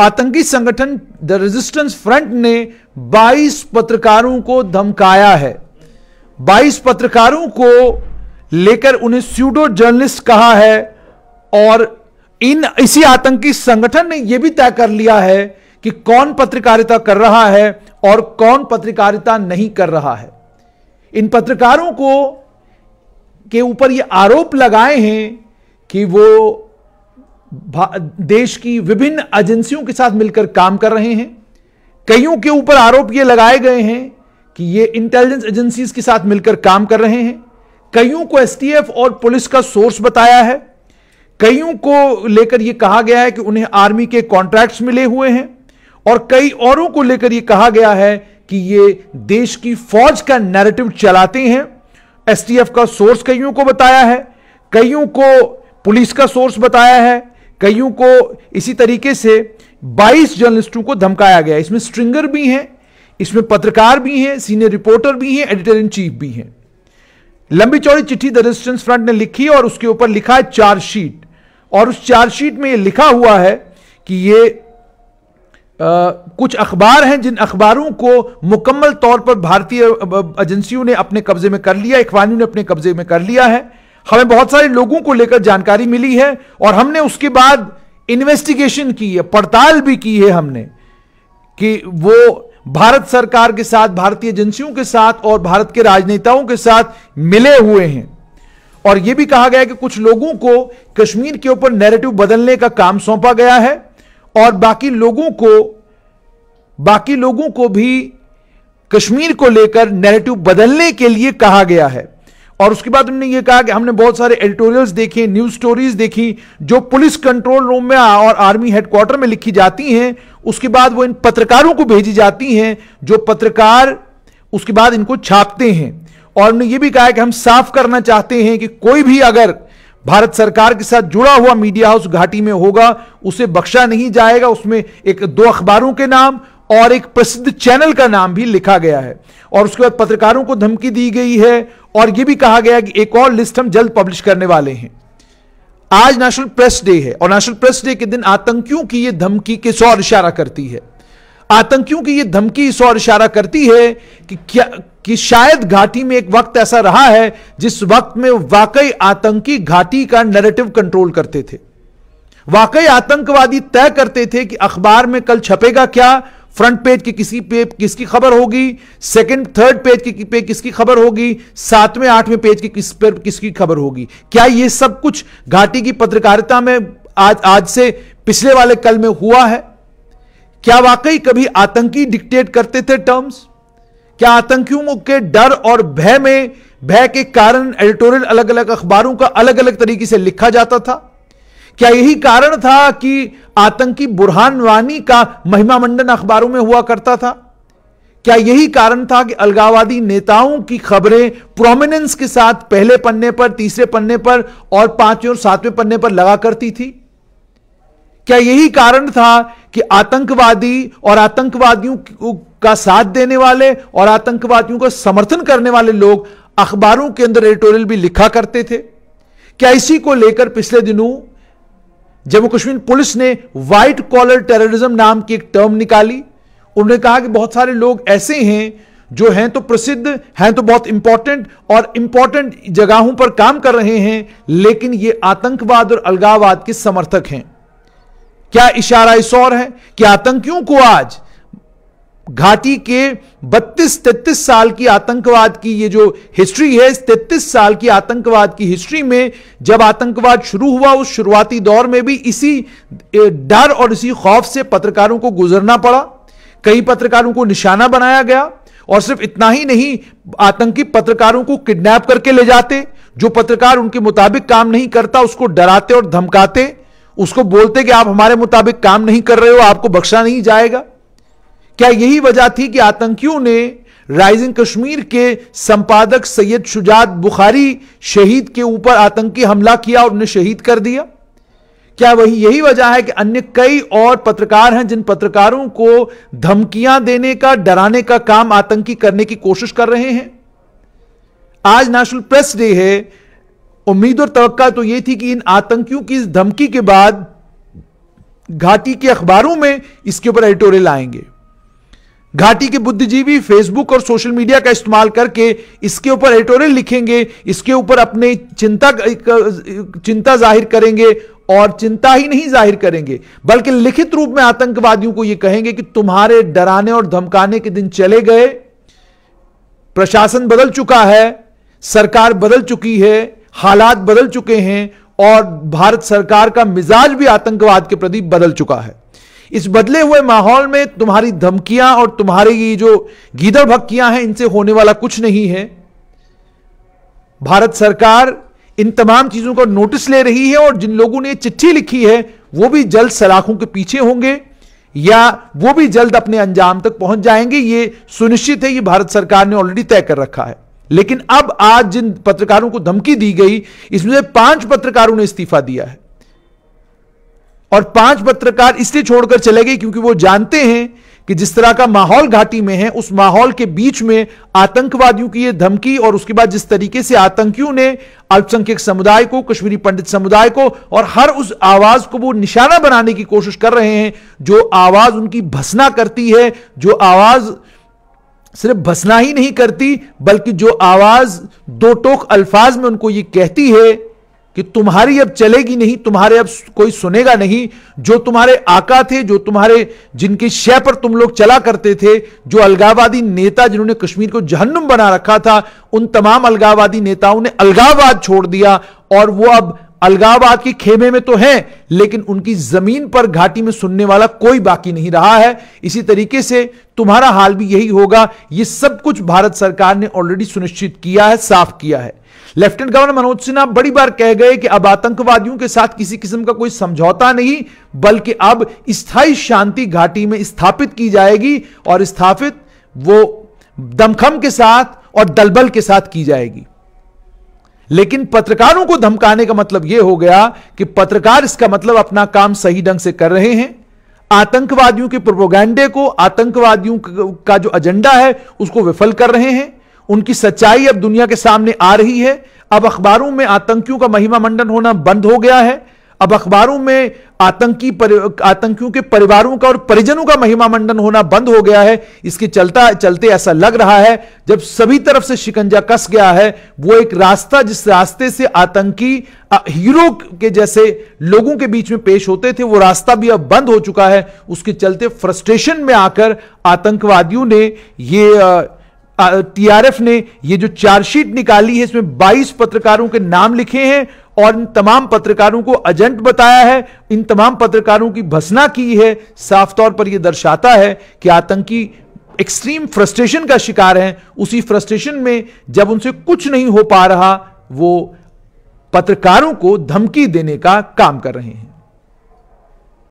आतंकी संगठन the resistance front ने 22 पत्रकारों को धमकाया है 22 पत्रकारों को लेकर उन्हें स्यूडो जर्नलिस्ट कहा है और इन इसी आतंकी संगठन ने यह भी तय कर लिया है कि कौन पत्रकारिता कर रहा है और कौन पत्रकारिता नहीं कर रहा है इन पत्रकारों को के ऊपर ये आरोप लगाए हैं कि वो देश की विभिन्न एजेंसियों के साथ मिलकर काम कर रहे हैं कईयों के ऊपर आरोप ये लगाए गए हैं कि ये इंटेलिजेंस एजेंसीज के साथ मिलकर काम कर रहे हैं कईयों को एसटीएफ और पुलिस का सोर्स बताया है कईयों को लेकर यह कहा गया है कि उन्हें आर्मी के कॉन्ट्रैक्ट्स मिले हुए हैं और कई औरों को लेकर यह कहा गया है कि ये देश की फौज का नैरेटिव चलाते हैं एसटीएफ का सोर्स कईयों को बताया है कईयों को पुलिस का सोर्स बताया है कईयों को इसी तरीके से 22 जर्नलिस्टों को धमकाया गया इसमें स्ट्रिंगर भी हैं इसमें पत्रकार भी हैं सीनियर रिपोर्टर भी हैं एडिटर इन चीफ भी हैं लंबी चौड़ी चिट्ठी द रेजिस्टेंस फ्रंट ने लिखी और उसके ऊपर लिखा है चार्जशीट और उस चार्जशीट में ये लिखा हुआ है कि ये आ, कुछ अखबार हैं जिन अखबारों को मुकम्मल तौर पर भारतीय एजेंसियों ने अपने कब्जे में कर लिया इखवानियों ने अपने कब्जे में कर लिया है हमें बहुत सारे लोगों को लेकर जानकारी मिली है और हमने उसके बाद इन्वेस्टिगेशन की है पड़ताल भी की है हमने कि वो भारत सरकार के साथ भारतीय एजेंसियों के साथ और भारत के राजनेताओं के साथ मिले हुए हैं और यह भी कहा गया कि कुछ लोगों को कश्मीर के ऊपर नैरेटिव बदलने का काम सौंपा गया है और बाकी लोगों को बाकी लोगों को भी कश्मीर को लेकर नैरेटिव बदलने के लिए कहा गया है और उसके बाद उन्होंने ये कहा कि हमने बहुत सारे एडिटोरियल्स देखे न्यूज स्टोरीज देखी जो पुलिस कंट्रोल रूम में और आर्मी हेडक्वार्टर में लिखी जाती हैं उसके बाद वो इन पत्रकारों को भेजी जाती हैं जो पत्रकार उसके बाद इनको छापते हैं और उन्होंने ये भी कहा कि हम साफ करना चाहते हैं कि कोई भी अगर भारत सरकार के साथ जुड़ा हुआ मीडिया हाउस घाटी में होगा उसे बख्शा नहीं जाएगा उसमें एक दो अखबारों के नाम और एक प्रसिद्ध चैनल का नाम भी लिखा गया है और उसके बाद पत्रकारों को धमकी दी गई है और यह भी कहा गया कि एक और लिस्ट हम जल्द पब्लिश करने वाले हैं आज नेशनल प्रेस डे है और नेशनल प्रेस डे के दिन आतंकियों की यह धमकी किस और इशारा करती है आतंकियों की यह धमकी इस और इशारा करती है कि क्या कि शायद घाटी में एक वक्त ऐसा रहा है जिस वक्त में वाकई आतंकी घाटी का नैरेटिव कंट्रोल करते थे वाकई आतंकवादी तय करते थे कि अखबार में कल छपेगा क्या फ्रंट पेज की किसी पे किसकी खबर होगी सेकंड थर्ड पेज की पे किसकी खबर होगी सातवें आठवें पेज की किस पर किसकी खबर होगी क्या ये सब कुछ घाटी की पत्रकारिता में आज आज से पिछले वाले कल में हुआ है क्या वाकई कभी आतंकी डिक्टेट करते थे टर्म्स क्या आतंकियों के डर और भय में भय के कारण एडिटोरियल अलग अलग अखबारों का अलग अलग तरीके से लिखा जाता था क्या यही कारण था कि आतंकी बुरहान वानी का महिमा मंडन अखबारों में हुआ करता था क्या यही कारण था कि अलगावादी नेताओं की खबरें प्रोमिनेंस के साथ पहले पन्ने पर तीसरे पन्ने पर और पांचवें और सातवें पन्ने पर लगा करती थी क्या यही कारण था कि आतंकवादी और आतंकवादियों का साथ देने वाले और आतंकवादियों का समर्थन करने वाले लोग अखबारों के अंदर एडिटोरियल भी लिखा करते थे क्या इसी को लेकर पिछले दिनों जम्मू कश्मीर पुलिस ने व्हाइट कॉलर टेररिज्म नाम की एक टर्म निकाली उन्होंने कहा कि बहुत सारे लोग ऐसे हैं जो हैं तो प्रसिद्ध हैं तो बहुत इंपॉर्टेंट और इंपॉर्टेंट जगहों पर काम कर रहे हैं लेकिन ये आतंकवाद और अलगाववाद के समर्थक हैं क्या इशारा इस और है कि आतंकियों को आज घाटी के 32-33 साल की आतंकवाद की ये जो हिस्ट्री है 33 साल की आतंकवाद की हिस्ट्री में जब आतंकवाद शुरू हुआ उस शुरुआती दौर में भी इसी डर और इसी खौफ से पत्रकारों को गुजरना पड़ा कई पत्रकारों को निशाना बनाया गया और सिर्फ इतना ही नहीं आतंकी पत्रकारों को किडनैप करके ले जाते जो पत्रकार उनके मुताबिक काम नहीं करता उसको डराते और धमकाते उसको बोलते कि आप हमारे मुताबिक काम नहीं कर रहे हो आपको बख्शा नहीं जाएगा क्या यही वजह थी कि आतंकियों ने राइजिंग कश्मीर के संपादक सैयद शुजात बुखारी शहीद के ऊपर आतंकी हमला किया और उन्हें शहीद कर दिया क्या वही यही वजह है कि अन्य कई और पत्रकार हैं जिन पत्रकारों को धमकियां देने का डराने का काम आतंकी करने की कोशिश कर रहे हैं आज नेशनल प्रेस डे है उम्मीद और तवक्का तो यह थी कि इन आतंकियों की इस धमकी के बाद घाटी के अखबारों में इसके ऊपर एडिटोरियल आएंगे घाटी के बुद्धिजीवी फेसबुक और सोशल मीडिया का इस्तेमाल करके इसके ऊपर एडिटोरियल लिखेंगे इसके ऊपर अपने चिंता चिंता जाहिर करेंगे और चिंता ही नहीं जाहिर करेंगे बल्कि लिखित रूप में आतंकवादियों को यह कहेंगे कि तुम्हारे डराने और धमकाने के दिन चले गए प्रशासन बदल चुका है सरकार बदल चुकी है हालात बदल चुके हैं और भारत सरकार का मिजाज भी आतंकवाद के प्रति बदल चुका है इस बदले हुए माहौल में तुम्हारी धमकियां और तुम्हारी ये जो गीदड़ भक्कियां हैं इनसे होने वाला कुछ नहीं है भारत सरकार इन तमाम चीजों का नोटिस ले रही है और जिन लोगों ने चिट्ठी लिखी है वो भी जल्द सलाखों के पीछे होंगे या वो भी जल्द अपने अंजाम तक पहुंच जाएंगे ये सुनिश्चित है ये भारत सरकार ने ऑलरेडी तय कर रखा है लेकिन अब आज जिन पत्रकारों को धमकी दी गई इसमें पांच पत्रकारों ने इस्तीफा दिया है और पांच पत्रकार इसलिए छोड़कर चले गए क्योंकि वो जानते हैं कि जिस तरह का माहौल घाटी में है उस माहौल के बीच में आतंकवादियों की यह धमकी और उसके बाद जिस तरीके से आतंकियों ने अल्पसंख्यक समुदाय को कश्मीरी पंडित समुदाय को और हर उस आवाज को वो निशाना बनाने की कोशिश कर रहे हैं जो आवाज उनकी भसना करती है जो आवाज सिर्फ भसना ही नहीं करती बल्कि जो आवाज दो टोक अल्फाज में उनको ये कहती है कि तुम्हारी अब चलेगी नहीं तुम्हारे अब कोई सुनेगा नहीं जो तुम्हारे आका थे जो तुम्हारे जिनके शय पर तुम लोग चला करते थे जो अलगावादी नेता जिन्होंने कश्मीर को जहन्नुम बना रखा था उन तमाम अलगावादी नेताओं ने अलगावाद छोड़ दिया और वो अब अलगावाद के खेमे में तो हैं लेकिन उनकी जमीन पर घाटी में सुनने वाला कोई बाकी नहीं रहा है इसी तरीके से तुम्हारा हाल भी यही होगा ये सब कुछ भारत सरकार ने ऑलरेडी सुनिश्चित किया है साफ किया है लेफ्टिनेंट गवर्नर मनोज सिन्हा बड़ी बार कह गए कि अब आतंकवादियों के साथ किसी किस्म का कोई समझौता नहीं बल्कि अब स्थायी शांति घाटी में स्थापित की जाएगी और स्थापित वो दमखम के साथ और दलबल के साथ की जाएगी लेकिन पत्रकारों को धमकाने का मतलब यह हो गया कि पत्रकार इसका मतलब अपना काम सही ढंग से कर रहे हैं आतंकवादियों के प्रोपोगंडे को आतंकवादियों का जो एजेंडा है उसको विफल कर रहे हैं उनकी सच्चाई अब दुनिया के सामने आ रही है अब अखबारों में आतंकियों का महिमा मंडन होना बंद हो गया है अब अखबारों में आतंकी आतंकियों के परिवारों का और परिजनों का महिमा मंडन होना बंद हो गया है इसके चलता चलते ऐसा लग रहा है जब सभी तरफ से शिकंजा कस गया है वो एक रास्ता जिस रास्ते से आतंकी हीरो के जैसे लोगों के बीच में पेश होते थे वो रास्ता भी अब बंद हो चुका है उसके चलते फ्रस्ट्रेशन में आकर आतंकवादियों ने ये टीआरएफ ने ये जो चार्जशीट निकाली है इसमें 22 पत्रकारों के नाम लिखे हैं और इन तमाम पत्रकारों को एजेंट बताया है इन तमाम पत्रकारों की भसना की है साफ तौर पर यह दर्शाता है कि आतंकी एक्सट्रीम फ्रस्ट्रेशन का शिकार हैं उसी फ्रस्ट्रेशन में जब उनसे कुछ नहीं हो पा रहा वो पत्रकारों को धमकी देने का काम कर रहे हैं